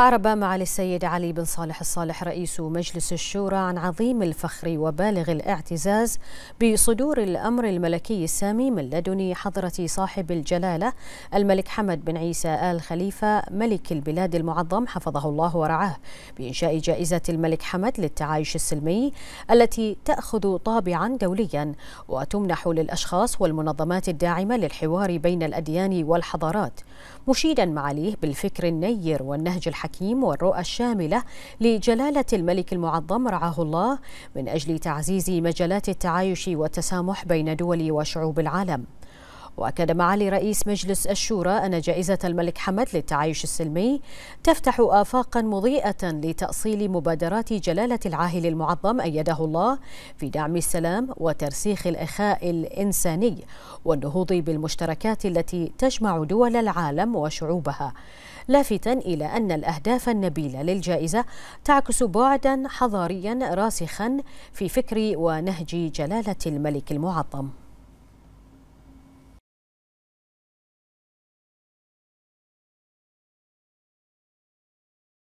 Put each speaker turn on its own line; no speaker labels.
أعرب معالي السيد علي بن صالح الصالح رئيس مجلس الشورى عن عظيم الفخر وبالغ الاعتزاز بصدور الأمر الملكي السامي من لدن حضرة صاحب الجلالة الملك حمد بن عيسى آل خليفة ملك البلاد المعظم حفظه الله ورعاه بإنشاء جائزة الملك حمد للتعايش السلمي التي تأخذ طابعا دوليا وتمنح للأشخاص والمنظمات الداعمة للحوار بين الأديان والحضارات مشيدا معاليه بالفكر النير والنهج الحكيم الحكيم والرؤى الشاملة لجلالة الملك المعظم رعاه الله من أجل تعزيز مجالات التعايش والتسامح بين دول وشعوب العالم وأكد معالي رئيس مجلس الشورى أن جائزة الملك حمد للتعايش السلمي تفتح آفاقا مضيئة لتأصيل مبادرات جلالة العاهل المعظم أيده الله في دعم السلام وترسيخ الإخاء الإنساني والنهوض بالمشتركات التي تجمع دول العالم وشعوبها لافتا إلى أن الأهداف النبيلة للجائزة تعكس بعدا حضاريا راسخا في فكر ونهج جلالة الملك المعظم